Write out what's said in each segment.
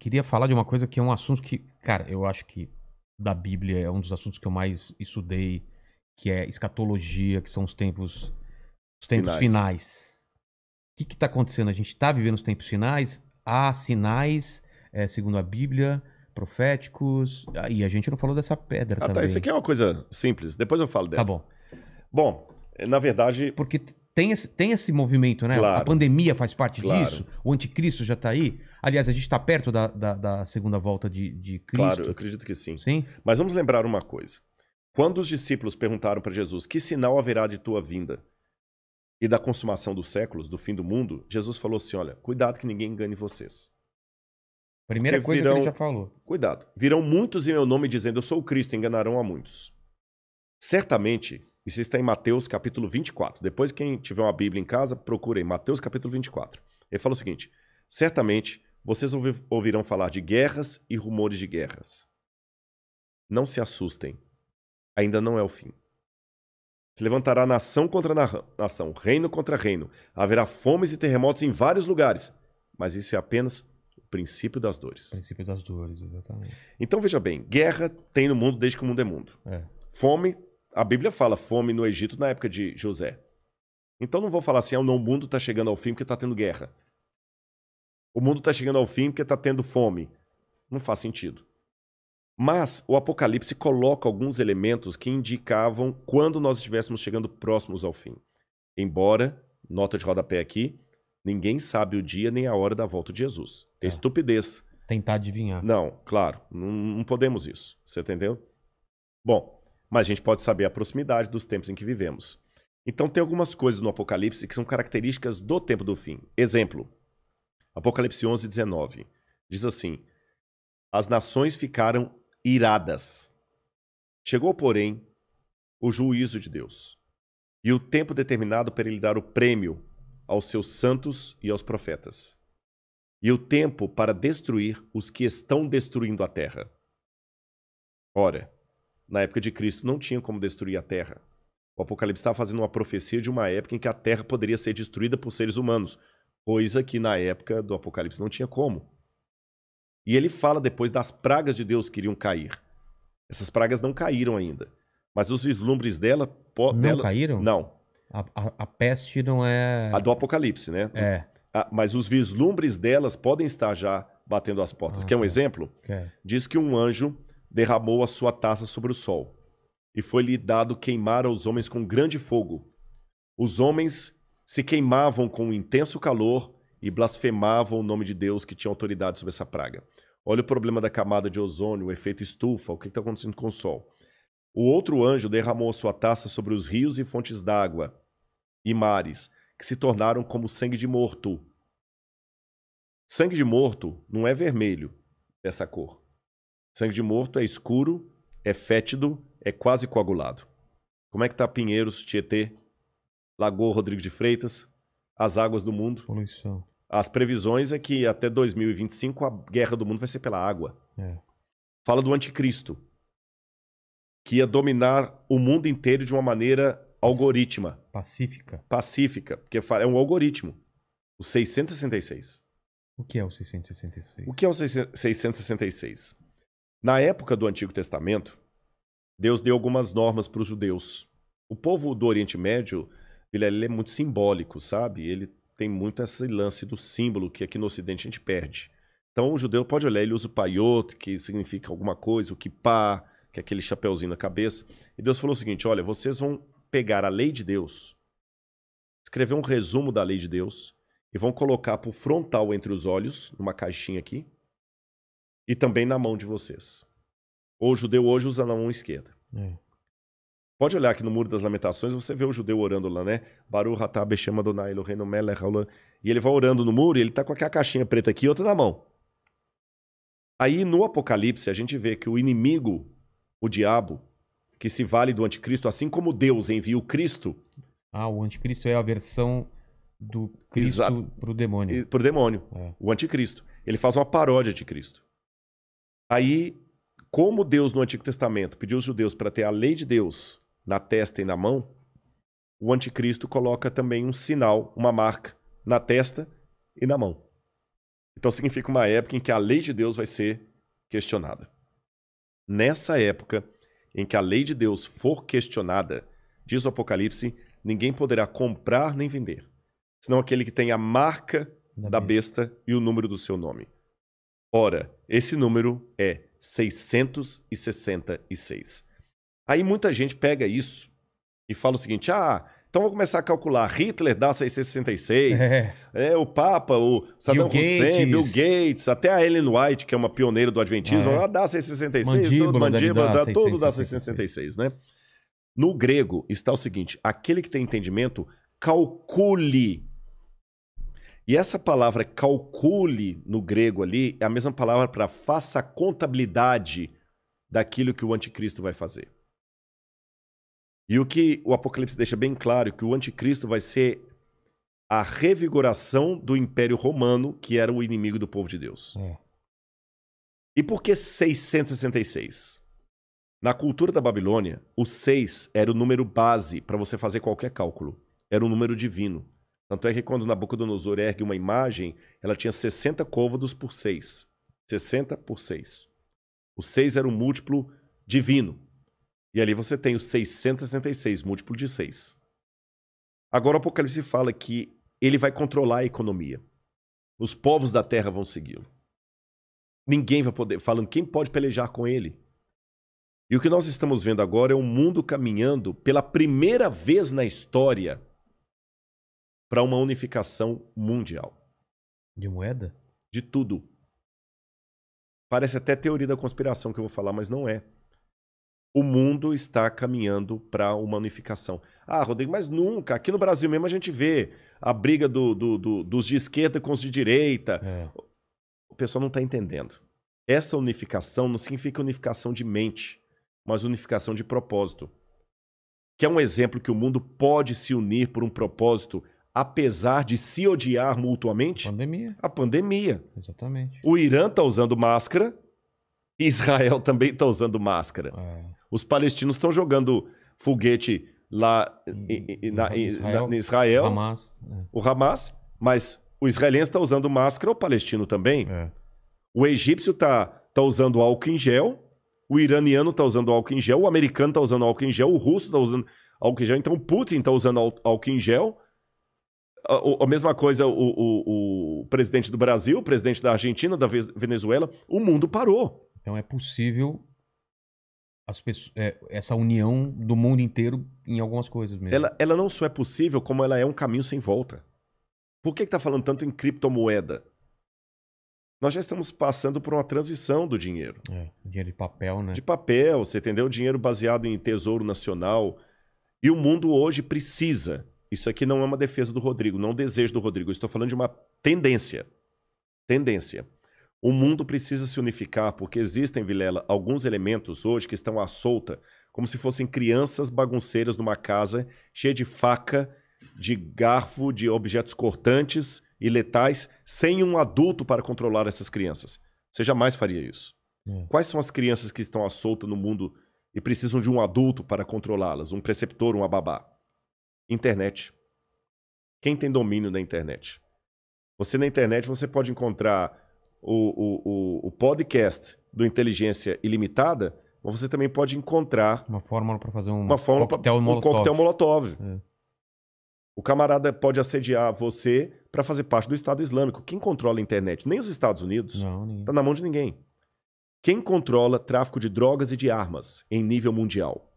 queria falar de uma coisa que é um assunto que, cara, eu acho que da Bíblia é um dos assuntos que eu mais estudei, que é escatologia, que são os tempos os tempos finais. O que está acontecendo? A gente está vivendo os tempos finais? Há sinais, é, segundo a Bíblia, proféticos. Ah, e a gente não falou dessa pedra ah, também. Tá, isso aqui é uma coisa simples. Depois eu falo tá dela. Tá bom. Bom, na verdade. Porque tem esse, tem esse movimento, né? Claro. A pandemia faz parte claro. disso, o anticristo já está aí. Aliás, a gente está perto da, da, da, segunda volta de, de Cristo. Claro, eu acredito que sim. Sim. Mas vamos lembrar uma coisa. Quando os discípulos perguntaram para Jesus: Que sinal haverá de tua vinda e da consumação dos séculos, do fim do mundo? Jesus falou assim: Olha, cuidado que ninguém engane vocês. Primeira Porque coisa virão, que ele já falou. Cuidado. Virão muitos em meu nome dizendo: Eu sou o Cristo, enganarão a muitos. Certamente isso está em Mateus capítulo 24. Depois, quem tiver uma Bíblia em casa, procure em Mateus capítulo 24. Ele fala o seguinte: Certamente vocês ouvirão falar de guerras e rumores de guerras. Não se assustem, ainda não é o fim. Se levantará nação contra nação, reino contra reino. Haverá fomes e terremotos em vários lugares. Mas isso é apenas o princípio das dores. O princípio das dores, exatamente. Então veja bem: guerra tem no mundo desde que o mundo é mundo. É. Fome a Bíblia fala fome no Egito na época de José. Então não vou falar assim, ah, o mundo está chegando ao fim porque está tendo guerra. O mundo está chegando ao fim porque está tendo fome. Não faz sentido. Mas o Apocalipse coloca alguns elementos que indicavam quando nós estivéssemos chegando próximos ao fim. Embora, nota de rodapé aqui, ninguém sabe o dia nem a hora da volta de Jesus. Tem é. estupidez. Tentar adivinhar. Não, claro, não, não podemos isso. Você entendeu? Bom, mas a gente pode saber a proximidade dos tempos em que vivemos. Então tem algumas coisas no Apocalipse que são características do tempo do fim. Exemplo, Apocalipse 11, 19. Diz assim, as nações ficaram iradas. Chegou, porém, o juízo de Deus e o tempo determinado para ele dar o prêmio aos seus santos e aos profetas, e o tempo para destruir os que estão destruindo a terra. Ora, na época de Cristo não tinha como destruir a Terra. O Apocalipse estava fazendo uma profecia de uma época em que a Terra poderia ser destruída por seres humanos, coisa que na época do Apocalipse não tinha como. E ele fala depois das pragas de Deus que iriam cair. Essas pragas não caíram ainda, mas os vislumbres dela... Po, não dela, caíram? Não. A, a, a, peste não é... A do Apocalipse, né? É. A, ah, mas os vislumbres delas podem estar já batendo as portas. Ah, Quer um exemplo? Quer. Diz que um anjo derramou a sua taça sobre o sol, e foi-lhe dado queimar aos homens com grande fogo. Os homens se queimavam com um intenso calor e blasfemavam o nome de Deus que tinha autoridade sobre essa praga. Olha o problema da camada de ozônio, o efeito estufa, o que está acontecendo com o sol. O outro anjo derramou a sua taça sobre os rios e fontes d'água e mares, que se tornaram como sangue de morto. Sangue de morto não é vermelho dessa cor. Sangue de morto é escuro, é fétido, é quase coagulado. Como é que tá Pinheiros, Tietê, Lagoa Rodrigo de Freitas, as águas do mundo? Poluição. As previsões é que até 2025 a guerra do mundo vai ser pela água. É. Fala do anticristo, que ia dominar o mundo inteiro de uma maneira algorítmica. Pacífica. Pacífica, porque é um algoritmo. O 666. O que é o 666? O que é o 666? Na época do Antigo Testamento, Deus deu algumas normas para os judeus. O povo do Oriente Médio, ele, é muito simbólico, sabe? Ele tem muito esse lance do símbolo que aqui no Ocidente a gente perde. Então o judeu pode olhar, ele usa o paiot, que significa alguma coisa, o kipá, que é aquele chapéuzinho na cabeça. E Deus falou o seguinte: olha, vocês vão pegar a lei de Deus, escrever um resumo da lei de Deus e vão colocar para o frontal entre os olhos, numa caixinha aqui, e também na mão de vocês. O judeu hoje usa na mão esquerda. É. Pode olhar aqui no Muro das Lamentações, você vê o judeu orando lá, né? Baru, atah chama, Adonai Eloheinu melech haolam. E ele vai orando no muro e ele tá com aquela caixinha preta aqui e outra na mão. Aí no Apocalipse a gente vê que o inimigo, o diabo, que se vale do anticristo, assim como Deus envia o Cristo. Ah, o anticristo é a versão do Cristo para o demônio. Pro demônio, é. o anticristo. Ele faz uma paródia de Cristo. Aí, como Deus no Antigo Testamento pediu os judeus para ter a lei de Deus na testa e na mão, o anticristo coloca também um sinal, uma marca na testa e na mão. Então significa uma época em que a lei de Deus vai ser questionada. Nessa época em que a lei de Deus for questionada, diz o Apocalipse, ninguém poderá comprar nem vender, senão aquele que tem a marca da besta e o número do seu nome. Ora, esse número é 666. Aí muita gente pega isso e fala o seguinte: ah, então vou começar a calcular. Hitler dá 666, é. é o Papa, o Saddam Bill Hussein, Gates. Bill Gates, até a Ellen White, que é uma pioneira do Adventismo, é. ela dá 666, mandíbula, todo, mandíbula dá, 666. todo dá 666, né? No grego está o seguinte: aquele que tem entendimento, calcule e essa palavra calcule no grego ali é a mesma palavra para faça a contabilidade daquilo que o anticristo vai fazer. E o que o Apocalipse deixa bem claro é que o anticristo vai ser a revigoração do Império Romano, que era o inimigo do povo de Deus. Hum. E por que 666? Na cultura da Babilônia, o 6 era o número base para você fazer qualquer cálculo. Era um número divino. Tanto é que quando Nabucodonosor ergue uma imagem, ela tinha 60 côvados por 6. 60 por 6. O 6 era o um múltiplo divino. E ali você tem o 666, múltiplo de 6. Agora o Apocalipse fala que ele vai controlar a economia. Os povos da terra vão segui-lo. Ninguém vai poder, falando quem pode pelejar com ele. E o que nós estamos vendo agora é o um mundo caminhando pela primeira vez na história para uma unificação mundial. De moeda? De tudo. Parece até teoria da conspiração que eu vou falar, mas não é. O mundo está caminhando para uma unificação. Ah, Rodrigo, mas nunca. Aqui no Brasil mesmo a gente vê a briga do, do, do, dos de esquerda com os de direita. É. O pessoal não está entendendo. Essa unificação não significa unificação de mente, mas unificação de propósito. Que é um exemplo que o mundo pode se unir por um propósito apesar de se odiar mutuamente? Pandemia. A pandemia. Exatamente. O Irã está usando máscara, Israel também está usando máscara. É. Os palestinos estão jogando foguete lá em na, Israel, na, Israel Hamas, é. o Hamas, mas o israelense está usando máscara, o palestino também. É. O egípcio está tá usando álcool em gel, o iraniano está usando álcool em gel, o americano está usando álcool em gel, o russo está usando álcool em gel, então o Putin está usando álcool em gel, a, mesma coisa o, o, o presidente do Brasil, o presidente da Argentina, da Venezuela. O mundo parou. Então é possível Pessoas, é, essa união do mundo inteiro em algumas coisas mesmo. Ela, ela, não só é possível, como ela é um caminho sem volta. Por que está falando tanto em criptomoeda? Nós já estamos passando por uma transição do dinheiro. É, dinheiro de papel, né? De papel, você entendeu? Dinheiro baseado em tesouro nacional. E o mundo hoje precisa isso aqui não é uma defesa do Rodrigo, não é um desejo do Rodrigo. Eu estou falando de uma tendência. Tendência. O mundo precisa se unificar, porque existem, Vilela, alguns elementos hoje que estão à solta, como se fossem crianças bagunceiras numa casa cheia de faca, de garfo, de objetos cortantes e letais, sem um adulto para controlar essas crianças. Você jamais faria isso. É. Quais são as crianças que estão à solta no mundo e precisam de um adulto para controlá-las, um preceptor, um ababá? Internet. Quem tem domínio da internet? Você na internet você pode encontrar o, o, o, podcast do Inteligência Ilimitada, mas você também pode encontrar uma fórmula para fazer um, uma fórmula coquetel pra, molotov. Um coquetel molotov. É. O camarada pode assediar você para fazer parte do Estado Islâmico. Quem controla a internet? Nem os Estados Unidos. Não, tá na mão de ninguém. Quem controla tráfico de drogas e de armas em nível mundial?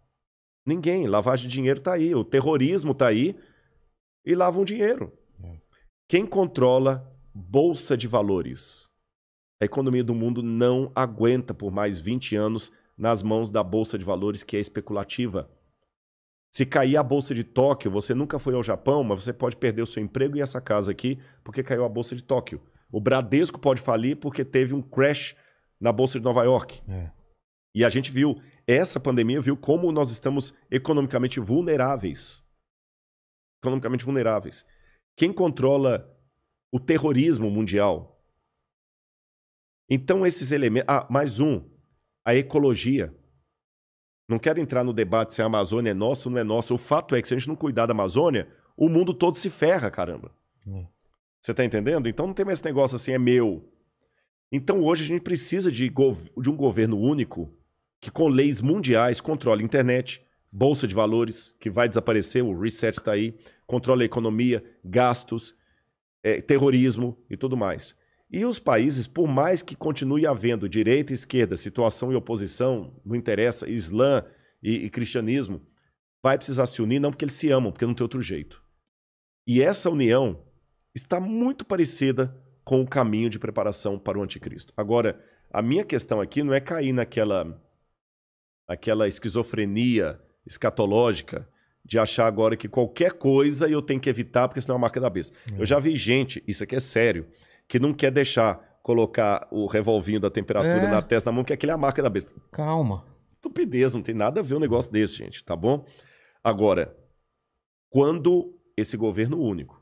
Ninguém. Lavagem de dinheiro está aí, o terrorismo está aí e lavam dinheiro. É. Quem controla bolsa de valores? A economia do mundo não aguenta por mais 20 anos nas mãos da bolsa de valores que é especulativa. Se cair a bolsa de Tóquio, você nunca foi ao Japão, mas você pode perder o seu emprego e essa casa aqui porque caiu a bolsa de Tóquio. O Bradesco pode falir porque teve um crash na bolsa de Nova York. É. E a gente viu essa pandemia viu como nós estamos economicamente vulneráveis. Economicamente vulneráveis. Quem controla o terrorismo mundial? Então, esses elementos. Ah, mais um: a ecologia. Não quero entrar no debate se a Amazônia é nossa ou não é nossa. O fato é que se a gente não cuidar da Amazônia, o mundo todo se ferra, caramba. Hum. Você tá entendendo? Então não tem mais esse negócio assim, é meu. Então hoje a gente precisa de, de um governo único que com leis mundiais controla a internet, bolsa de valores, que vai desaparecer, o reset está aí, controla a economia, gastos, é, terrorismo e tudo mais. E os países, por mais que continue havendo direita e esquerda, situação e oposição, não interessa, islã e, e cristianismo, vai precisar se unir, não porque eles se amam, porque não tem outro jeito. E essa união está muito parecida com o caminho de preparação para o anticristo. Agora, a minha questão aqui não é cair naquela aquela esquizofrenia escatológica de achar agora que qualquer coisa eu tenho que evitar, porque senão é uma marca da besta. Uhum. Eu já vi gente, isso aqui é sério, que não quer deixar colocar o revolvinho da temperatura é. na testa da mão, que aquele é a marca da besta. Calma. Estupidez, não tem nada a ver um negócio desse, gente, tá bom? Agora, quando esse governo único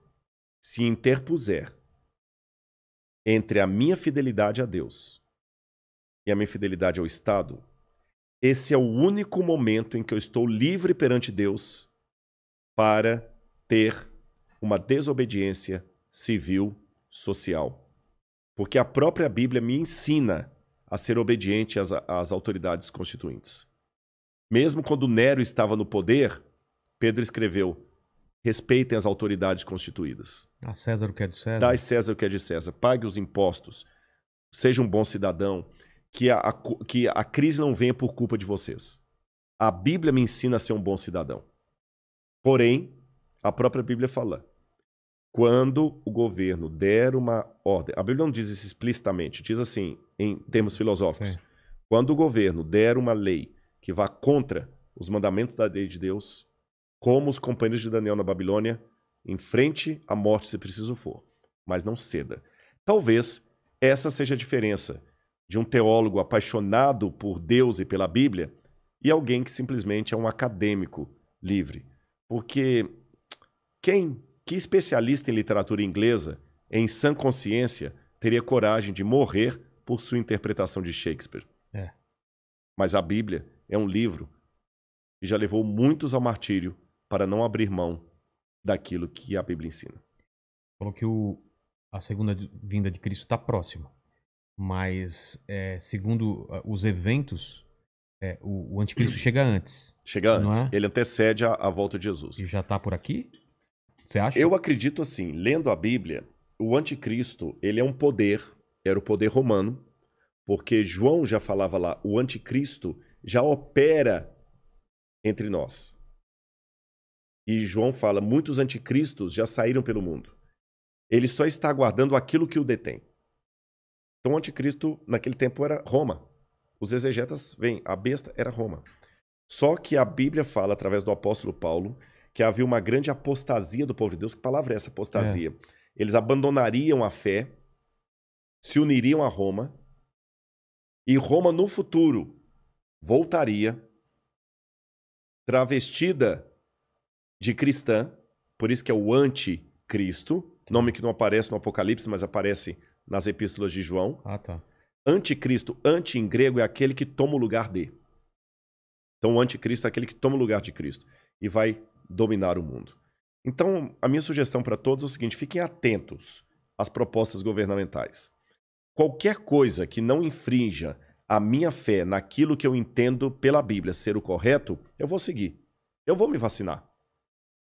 se interpuser entre a minha fidelidade a Deus e a minha fidelidade ao Estado, esse é o único momento em que eu estou livre perante Deus para ter uma desobediência civil social. Porque a própria Bíblia me ensina a ser obediente às, às autoridades constituintes. Mesmo quando Nero estava no poder, Pedro escreveu: respeitem as autoridades constituídas. A ah, César o que é de César. Dá César o que é de César. Pague os impostos. Seja um bom cidadão que a, que a crise não venha por culpa de vocês. A Bíblia me ensina a ser um bom cidadão. Porém, a própria Bíblia fala: quando o governo der uma ordem, a Bíblia não diz isso explicitamente, diz assim, em termos filosóficos: Sim. quando o governo der uma lei que vá contra os mandamentos da lei de Deus, como os companheiros de Daniel na Babilônia, enfrente a morte se preciso for, mas não ceda. Talvez essa seja a diferença de um teólogo apaixonado por Deus e pela Bíblia e alguém que simplesmente é um acadêmico livre. Porque quem, que especialista em literatura inglesa, em sã consciência, teria coragem de morrer por sua interpretação de Shakespeare? É. Mas a Bíblia é um livro que já levou muitos ao martírio para não abrir mão daquilo que a Bíblia ensina. Falou que o, a segunda vinda de Cristo está próxima. Mas, é, segundo ah, os eventos, é, o, o, anticristo chega antes. Chega antes. É? Ele antecede a, a, volta de Jesus. E já está por aqui? Você acha? Eu acredito assim, lendo a Bíblia, o anticristo, ele é um poder, era o poder romano, porque João já falava lá, o anticristo já opera entre nós. E João fala: muitos anticristos já saíram pelo mundo. Ele só está aguardando aquilo que o detém. Então o anticristo naquele tempo era Roma. Os exegetas veem, a besta era Roma. Só que a Bíblia fala através do apóstolo Paulo que havia uma grande apostasia do povo de Deus. Que palavra é essa apostasia? É. Eles abandonariam a fé, se uniriam a Roma, e Roma no futuro voltaria travestida de cristã, por isso que é o anticristo, nome que não aparece no Apocalipse, mas aparece nas epístolas de João. Ah, tá. Anticristo, anti em grego, é aquele que toma o lugar de. Então, o anticristo é aquele que toma o lugar de Cristo e vai dominar o mundo. Então, a minha sugestão para todos é o seguinte: fiquem atentos às propostas governamentais. Qualquer coisa que não infrinja a minha fé naquilo que eu entendo pela Bíblia ser o correto, eu vou seguir. Eu vou me vacinar.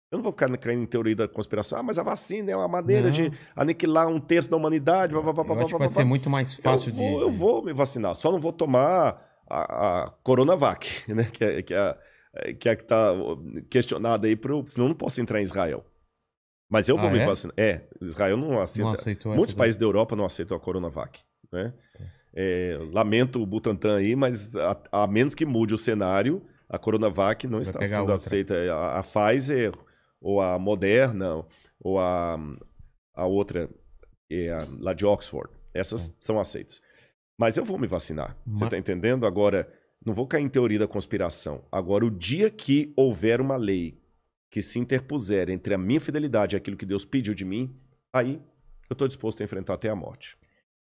Eu não vou ficar crendo em teoria da conspiração. Ah, mas a vacina é uma maneira não. de aniquilar um terço da humanidade. Blá, blá, blá, blá, blá, vai ser muito mais fácil eu de. eu vou me vacinar, só não vou tomar a, a Coronavac, né? Que é, que, é, que é que tá, questionada aí, pro, eu não posso entrar em Israel. Mas eu vou ah, me é? vacinar. É, Israel não aceita. Não aceitou Muitos países da Europa não aceitam a Coronavac, né? É. é, lamento o Butantan aí, mas a, a, menos que mude o cenário, a Coronavac não Você está sendo aceita. A, a Pfizer ou a Moderna, ou a, a outra, é a, lá de Oxford. Essas são aceitas. Mas eu vou me vacinar. Mas... Você está entendendo? Agora, não vou cair em teoria da conspiração. Agora, o dia que houver uma lei que se interpuser entre a minha fidelidade e aquilo que Deus pediu de mim, aí eu estou disposto a enfrentar até a morte.